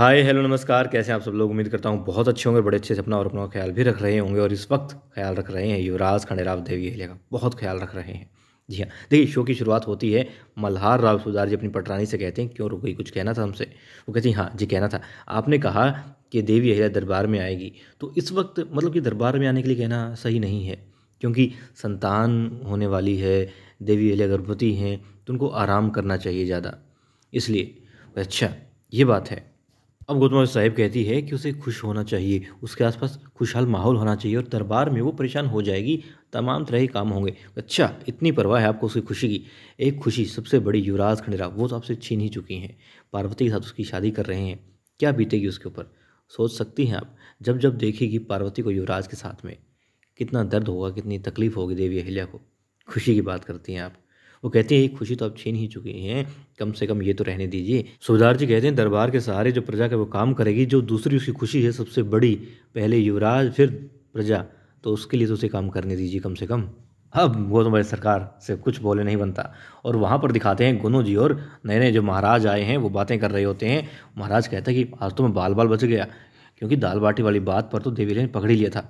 hi hello नमस्कार कैसे हैं आप सब लोग उम्मीद करता हूँ बहुत अच्छे होंगे बड़े अच्छे से अपना और अपना ख्याल भी रख रहे होंगे और इस वक्त ख्याल रख रहे हैं युवराज खंडेराव देवी का बहुत ख्याल रख रहे हैं जी हाँ देखिए शो की शुरुआत होती है मल्हार राव सुधार जी अपनी पटरानी से कहते हैं क्यों रुकई कुछ कहना था हमसे वो कहती हैं हाँ जी कहना था आपने कहा कि देवी अहिल्या दरबार में आएगी तो इस वक्त मतलब कि दरबार में आने के लिए कहना सही नहीं है क्योंकि संतान होने वाली है देवी अहिल्या गर्भवती हैं तो उनको आराम करना चाहिए ज़्यादा इसलिए अच्छा ये बात है अब गौतम साहिब कहती है कि उसे खुश होना चाहिए उसके आसपास खुशहाल माहौल होना चाहिए और दरबार में वो परेशान हो जाएगी तमाम तरह के काम होंगे अच्छा इतनी परवाह है आपको उसकी खुशी की एक खुशी सबसे बड़ी युवराज खंडेरा वो तो आपसे छीन ही चुकी हैं पार्वती के साथ उसकी शादी कर रहे हैं क्या बीतेगी उसके ऊपर सोच सकती हैं आप जब जब देखेगी पार्वती को युवराज के साथ में कितना दर्द होगा कितनी तकलीफ़ होगी देवी अहिल्या को खुशी की बात करती हैं आप वो कहते हैं खुशी तो आप छीन ही चुके हैं कम से कम ये तो रहने दीजिए सुबेदार जी कहते हैं दरबार के सहारे जो प्रजा का वो काम करेगी जो दूसरी उसकी खुशी है सबसे बड़ी पहले युवराज फिर प्रजा तो उसके लिए तो उसे काम करने दीजिए कम से कम अब गौतम तो भाई सरकार से कुछ बोले नहीं बनता और वहाँ पर दिखाते हैं गुनू जी और नए नए जो महाराज आए हैं वो बातें कर रहे होते हैं महाराज कहता है कि आज तो मैं बाल बाल बच गया क्योंकि दाल बाटी वाली बात पर तो देवी ने पकड़ ही लिया था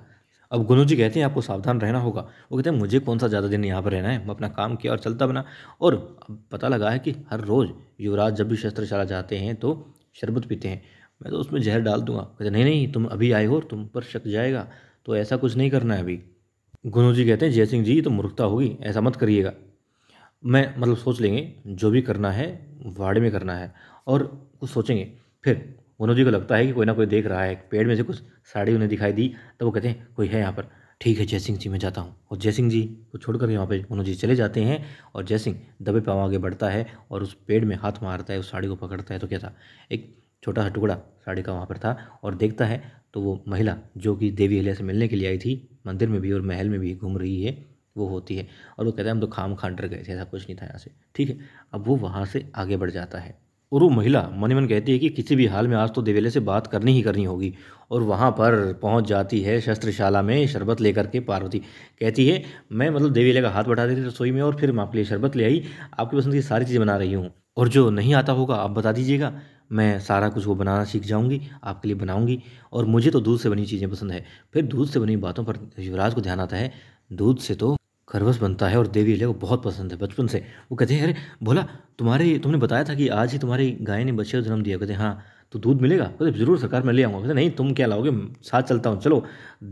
अब गुनू जी कहते हैं आपको सावधान रहना होगा वो कहते हैं मुझे कौन सा ज़्यादा दिन यहाँ पर रहना है मैं अपना काम किया और चलता बना और पता लगा है कि हर रोज़ युवराज जब भी शस्त्रशाला जाते हैं तो शरबत पीते हैं मैं तो उसमें जहर डाल दूंगा कहते नहीं नहीं तुम अभी आए हो और तुम पर शक जाएगा तो ऐसा कुछ नहीं करना है अभी गुनू जी कहते हैं जयसिंह जी तो मूर्खता होगी ऐसा मत करिएगा मैं मतलब सोच लेंगे जो भी करना है वाड़े में करना है और कुछ सोचेंगे फिर उन्हों जी को लगता है कि कोई ना कोई देख रहा है पेड़ में से कुछ साड़ी उन्हें दिखाई दी तो वो कहते हैं कोई है यहाँ पर ठीक है जयसिंह जी मैं जाता हूँ और जयसिंह जी को छोड़कर यहाँ पे उन्हों जी चले जाते हैं और जयसिंह दबे पाँव आगे बढ़ता है और उस पेड़ में हाथ मारता है उस साड़ी को पकड़ता है तो क्या था एक छोटा सा टुकड़ा साड़ी का वहाँ पर था और देखता है तो वो महिला जो कि देवी अहल्या से मिलने के लिए आई थी मंदिर में भी और महल में भी घूम रही है वो होती है और वो कहता है हम तो खाम खान डर गए थे ऐसा कुछ नहीं था यहाँ से ठीक है अब वो वहाँ से आगे बढ़ जाता है और वो महिला मन मन कहती है कि किसी भी हाल में आज तो देवेले से बात करनी ही करनी होगी और वहाँ पर पहुँच जाती है शस्त्रशाला में शरबत लेकर के पार्वती कहती है मैं मतलब देवेले का हाथ बढ़ा देती रसोई में और फिर मैं आपके लिए शरबत ले आई आपकी पसंद की सारी चीज़ें बना रही हूँ और जो नहीं आता होगा आप बता दीजिएगा मैं सारा कुछ वो बनाना सीख जाऊंगी आपके लिए बनाऊंगी और मुझे तो दूध से बनी चीज़ें पसंद है फिर दूध से बनी बातों पर युवराज को ध्यान आता है दूध से तो खरबस बनता है और देवी ले को बहुत पसंद है बचपन से वो कहते हैं अरे भोला तुम्हारे तुमने बताया था कि आज ही तुम्हारी गाय ने बच्चे को जन्म दिया कहते हैं हाँ तो दूध मिलेगा कहते ज़रूर सरकार मैं ले आऊँगा कहते नहीं तुम क्या लाओगे साथ चलता हूँ चलो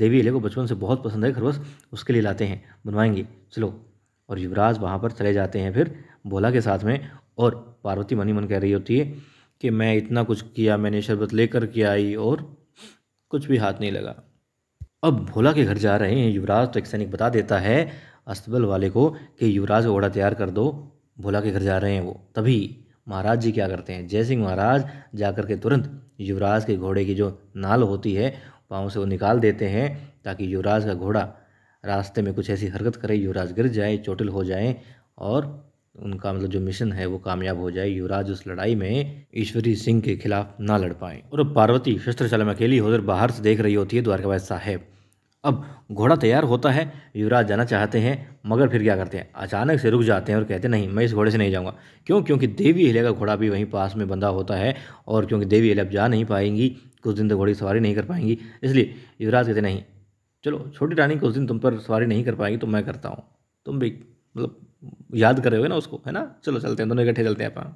देवी ले को बचपन से बहुत पसंद है खरबस उसके लिए लाते हैं बनवाएंगे चलो और युवराज वहाँ पर चले जाते हैं फिर भोला के साथ में और पार्वती मनी मन कह रही होती है कि मैं इतना कुछ किया मैंने शरबत लेकर के आई और कुछ भी हाथ नहीं लगा अब भोला के घर जा रहे हैं युवराज तो एक सैनिक बता देता है अस्तबल वाले को कि युवराज ओड़ा घोड़ा तैयार कर दो भोला के घर जा रहे हैं वो तभी महाराज जी क्या करते हैं जय सिंह महाराज जाकर के तुरंत युवराज के घोड़े की जो नाल होती है पाँव से वो निकाल देते हैं ताकि युवराज का घोड़ा रास्ते में कुछ ऐसी हरकत करे युवराज गिर जाए चोटिल हो जाए और उनका मतलब जो मिशन है वो कामयाब हो जाए युवराज उस लड़ाई में ईश्वरी सिंह के खिलाफ ना लड़ पाए और पार्वती शस्त्रशाला में अकेली होकर बाहर से देख रही होती है द्वारकाबाई साहेब अब घोड़ा तैयार होता है युवराज जाना चाहते हैं मगर फिर क्या करते हैं अचानक से रुक जाते हैं और कहते हैं नहीं मैं इस घोड़े से नहीं जाऊंगा क्यों क्योंकि देवी हिले का घोड़ा भी वहीं पास में बंधा होता है और क्योंकि देवी अब जा नहीं पाएंगी कुछ दिन तक तो घोड़े की सवारी नहीं कर पाएंगी इसलिए युवराज कहते नहीं चलो छोटी रानी कुछ दिन तुम पर सवारी नहीं कर पाएंगी तो मैं करता हूँ तुम भी मतलब याद कर रहे हो ना उसको है ना चलो चलते हैं दोनों इकट्ठे चलते हैं अपन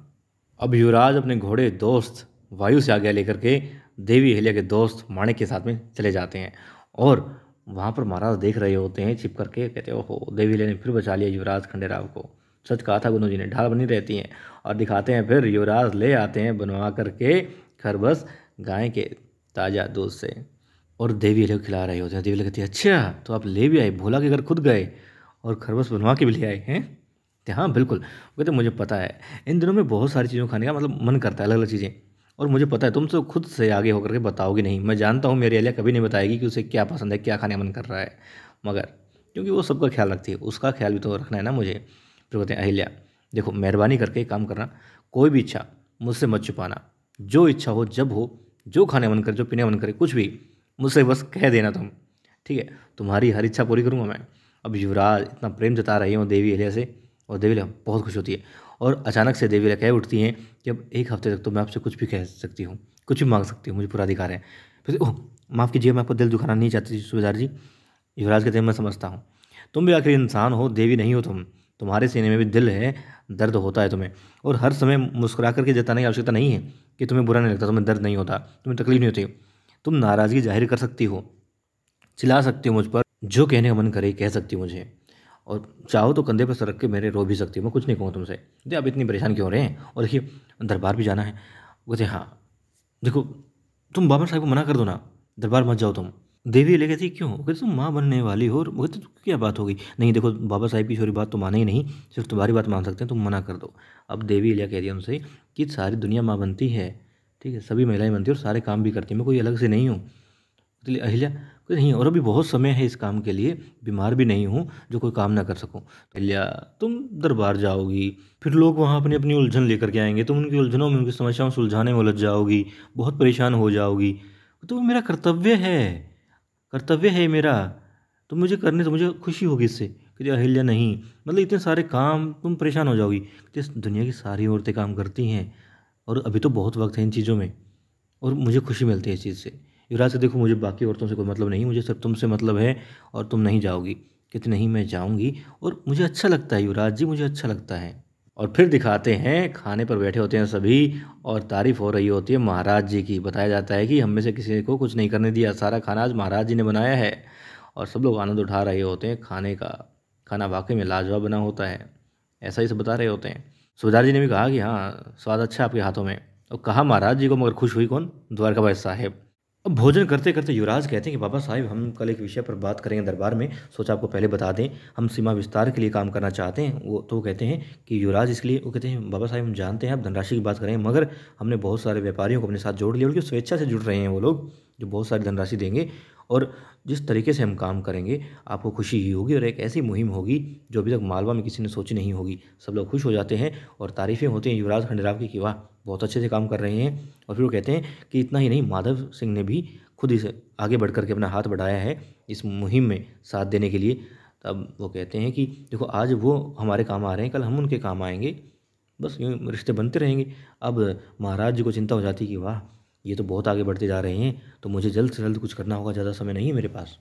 अब युवराज अपने घोड़े दोस्त वायु से आगे लेकर के देवी हिले के दोस्त माणिक के साथ में चले जाते हैं और वहाँ पर महाराज देख रहे होते हैं छिप करके कहते ओहो देवीले ने फिर बचा लिया युवराज खंडेराव को सच कहा था गुनू जी ने ढाल बनी रहती हैं और दिखाते हैं फिर युवराज ले आते हैं बनवा करके खरबस गाय के ताज़ा दूध से और देवी को खिला रहे होते हैं देवी कहती है अच्छा तो आप ले भी आए भोला के घर खुद गए और खरबस बनवा के भी ले आए हैं हाँ बिल्कुल कहते मुझे पता है इन दिनों में बहुत सारी चीज़ों खाने का मतलब मन करता है अलग अलग चीज़ें और मुझे पता है तुम तो खुद से आगे होकर के बताओगे नहीं मैं जानता हूँ मेरी अलिया कभी नहीं बताएगी कि उसे क्या पसंद है क्या खाने मन कर रहा है मगर क्योंकि वो सबका ख्याल रखती है उसका ख्याल भी तो रखना है ना मुझे फिर कहते हैं अहिल्या देखो मेहरबानी करके काम करना कोई भी इच्छा मुझसे मत छुपाना जो इच्छा हो जब हो जो खाने मन करे जो पीने मन करे कुछ भी मुझसे बस कह देना तुम ठीक है तुम्हारी हर इच्छा पूरी करूँगा मैं अब युवराज इतना प्रेम जता रही हूँ देवी अहिल्या से और देवी बहुत खुश होती है और अचानक से देवी लखाई उठती हैं कि अब एक हफ्ते तक तो मैं आपसे कुछ भी कह सकती हूँ कुछ भी मांग सकती हूँ मुझे पूरा अधिकार है फिर ओह माफ़ कीजिए मैं आपको दिल दुखाना नहीं चाहती सुबेदार जी युवराज कहते हैं मैं समझता हूँ तुम भी आखिर इंसान हो देवी नहीं हो तुम तुम्हारे सीने में भी दिल है दर्द होता है तुम्हें और हर समय मुस्कुरा करके जताने की आवश्यकता नहीं है कि तुम्हें बुरा नहीं लगता तुम्हें दर्द नहीं होता तुम्हें तकलीफ नहीं होती तुम नाराज़गी जाहिर कर सकती हो चिल्ला सकती हो मुझ पर जो कहने का मन करे कह सकती हो मुझे और चाहो तो कंधे पर सरक के मेरे रो भी सकती हो मैं कुछ नहीं कहूँ तुमसे देखिए आप इतनी परेशान क्यों हो रहे हैं और देखिए दरबार भी जाना है बोलते हाँ देखो तुम बाबा साहब को मना कर दो ना दरबार मत जाओ तुम देवी ले कहती क्यों कहते तुम माँ बनने वाली हो कहते तो क्या बात होगी नहीं देखो बाबा साहब की छोरी बात तो माने ही नहीं सिर्फ तुम्हारी बात मान सकते हैं तुम मना कर दो अब देवी लिया कह दिया उनसे कि सारी दुनिया माँ बनती है ठीक है सभी महिलाएं बनती है और सारे काम भी करती हैं मैं कोई अलग से नहीं हूँ इसलिए अहिल्या नहीं और अभी बहुत समय है इस काम के लिए बीमार भी नहीं हूँ जो कोई काम ना कर सकूँ अहिल्या तुम दरबार जाओगी फिर लोग वहाँ अपनी अपनी उलझन लेकर के आएंगे तुम उनकी उलझनों में उनकी समस्याओं सुलझाने में उलझ जाओगी बहुत परेशान हो जाओगी तो मेरा कर्तव्य है कर्तव्य है मेरा तो मुझे करने तो मुझे खुशी होगी इससे कि अहिल्या नहीं मतलब इतने सारे काम तुम परेशान हो जाओगी जिस दुनिया की सारी औरतें काम करती हैं और अभी तो बहुत वक्त है इन चीज़ों में और मुझे खुशी मिलती है इस चीज़ से युवराज से देखो मुझे बाकी औरतों से कोई मतलब नहीं मुझे सिर्फ तुमसे मतलब है और तुम नहीं जाओगी कितने नहीं मैं जाऊँगी और मुझे अच्छा लगता है युवराज जी मुझे अच्छा लगता है और फिर दिखाते हैं खाने पर बैठे होते हैं सभी और तारीफ हो रही होती है महाराज जी की बताया जाता है कि हम में से किसी को कुछ नहीं करने दिया सारा खाना आज महाराज जी ने बनाया है और सब लोग आनंद उठा रहे होते हैं खाने का खाना वाकई में लाजवाब बना होता है ऐसा ही सब बता रहे होते हैं सूबेदार जी ने भी कहा कि हाँ स्वाद अच्छा आपके हाथों में और कहा महाराज जी को मगर खुश हुई कौन द्वारका भाई साहेब भोजन करते करते युवराज कहते हैं कि बाबा साहब हम कल एक विषय पर बात करेंगे दरबार में सोचा आपको पहले बता दें हम सीमा विस्तार के लिए काम करना चाहते हैं वो तो कहते हैं कि युवराज इसलिए वो कहते हैं बाबा साहब हम जानते हैं आप धनराशि की बात करें मगर हमने बहुत सारे व्यापारियों को अपने साथ जोड़ लिया उनकी स्वेच्छा से जुड़ रहे हैं वो लोग जो बहुत सारी धनराशि देंगे और जिस तरीके से हम काम करेंगे आपको खुशी ही होगी और एक ऐसी मुहिम होगी जो अभी तक मालवा में किसी ने सोची नहीं होगी सब लोग खुश हो जाते हैं और तारीफ़ें होती हैं युवराज खंडेराव की कि वाह बहुत अच्छे से काम कर रहे हैं और फिर वो कहते हैं कि इतना ही नहीं माधव सिंह ने भी खुद इसे आगे बढ़ करके अपना हाथ बढ़ाया है इस मुहिम में साथ देने के लिए तब वो कहते हैं कि देखो आज वो हमारे काम आ रहे हैं कल हम उनके काम आएंगे बस यूँ रिश्ते बनते रहेंगे अब महाराज जी को चिंता हो जाती कि वाह ये तो बहुत आगे बढ़ते जा रहे हैं तो मुझे जल्द से जल्द कुछ करना होगा ज़्यादा समय नहीं है मेरे पास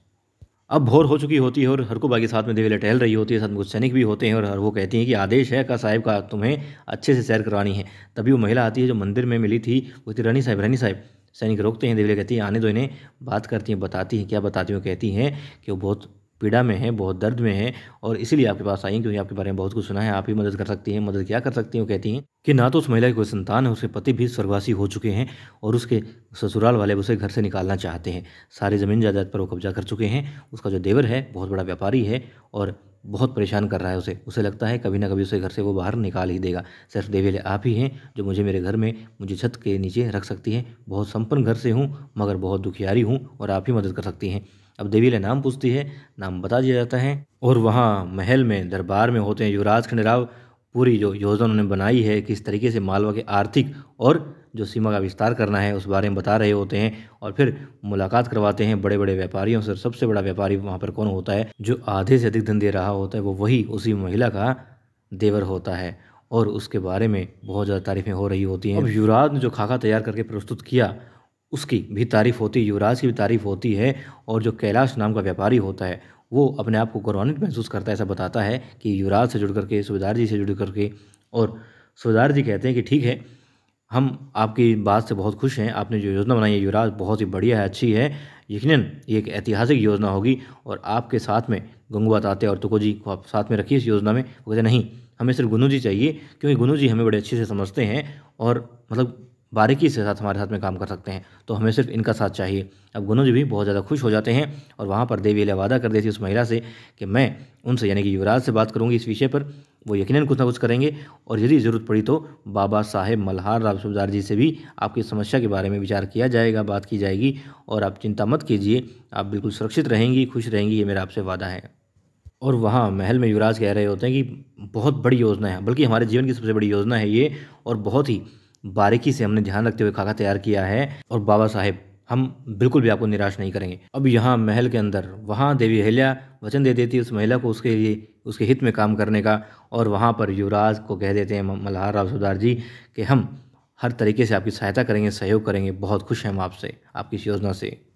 अब भोर हो चुकी होती है और हर को बाकी साथ में देवेला टहल रही होती है साथ में कुछ सैनिक भी होते हैं और हर वो कहती हैं कि आदेश है का साहब का तुम्हें अच्छे से सैर करवानी है तभी वो महिला आती है जो मंदिर में मिली थी वो थी रानी साहेब रानी साहेब सैनिक रोकते हैं देवेला कहती हैं आने दो इन्हें बात करती हैं बताती हैं क्या बताती हूँ कहती हैं कि वो बहुत पीड़ा में है बहुत दर्द में है और इसीलिए आपके पास आई क्योंकि आपके बारे में बहुत कुछ सुना है आप ही मदद कर सकती हैं मदद क्या कर सकती हैं वो कहती हैं कि ना तो उस महिला की कोई संतान है उसके पति भी स्वर्गवासी हो चुके हैं और उसके ससुराल वाले उसे घर से निकालना चाहते हैं सारी ज़मीन जायदाद पर वो कब्जा कर चुके हैं उसका जो देवर है बहुत बड़ा व्यापारी है और बहुत परेशान कर रहा है उसे उसे लगता है कभी ना कभी उसे घर से वो बाहर निकाल ही देगा सिर्फ देवेले आप ही हैं जो मुझे मेरे घर में मुझे छत के नीचे रख सकती हैं बहुत संपन्न घर से हूँ मगर बहुत दुखियारी हूँ और आप ही मदद कर सकती हैं अब देवी ले नाम पूछती है नाम बता दिया जाता है और वहाँ महल में दरबार में होते हैं युवराज खंडराव पूरी जो योजना उन्होंने बनाई है किस तरीके से मालवा के आर्थिक और जो सीमा का विस्तार करना है उस बारे में बता रहे होते हैं और फिर मुलाकात करवाते हैं बड़े बड़े व्यापारियों से सबसे बड़ा व्यापारी वहाँ पर कौन होता है जो आधे से अधिक धन दे रहा होता है वो वही उसी महिला का देवर होता है और उसके बारे में बहुत ज़्यादा तारीफ़ें हो रही होती हैं अब युवराज ने जो खाका तैयार करके प्रस्तुत किया उसकी भी तारीफ होती है युवराज की भी तारीफ होती है और जो कैलाश नाम का व्यापारी होता है वो अपने आप को गौरवान्वित महसूस करता है ऐसा बताता है कि युवराज से जुड़ करके सुबेदार जी से जुड़ करके और सुबेदार जी कहते हैं कि ठीक है हम आपकी बात से बहुत खुश हैं आपने जो योजना बनाई है युवराज बहुत ही बढ़िया है अच्छी है यकीन ये एक ऐतिहासिक योजना होगी और आपके साथ में गंगुआ ताते और तुको जी को आप साथ में रखिए इस योजना में वो कहते नहीं हमें सिर्फ गुनू जी चाहिए क्योंकि गुनू जी हमें बड़े अच्छे से समझते हैं और मतलब बारीकी से साथ हमारे साथ में काम कर सकते हैं तो हमें सिर्फ इनका साथ चाहिए अब गुनुज भी बहुत ज़्यादा खुश हो जाते हैं और वहाँ पर देवी अला वादा कर देती है उस महिला से कि मैं उनसे यानी कि युवराज से बात करूँगी इस विषय पर वो यकीनन कुछ ना कुछ करेंगे और यदि ज़रूरत पड़ी तो बाबा साहेब मल्हार सुबदार जी से भी आपकी समस्या के बारे में विचार किया जाएगा बात की जाएगी और आप चिंता मत कीजिए आप बिल्कुल सुरक्षित रहेंगी खुश रहेंगी ये मेरा आपसे वादा है और वहाँ महल में युवराज कह रहे होते हैं कि बहुत बड़ी योजना है बल्कि हमारे जीवन की सबसे बड़ी योजना है ये और बहुत ही बारीकी से हमने ध्यान रखते हुए खाका तैयार किया है और बाबा साहेब हम बिल्कुल भी आपको निराश नहीं करेंगे अब यहाँ महल के अंदर वहाँ देवी अहल्या वचन दे देती है उस महिला को उसके लिए उसके हित में काम करने का और वहाँ पर युवराज को कह देते हैं मल्हार राव सरदार जी कि हम हर तरीके से आपकी सहायता करेंगे सहयोग करेंगे बहुत खुश हैं हम आपसे आपकी इस योजना से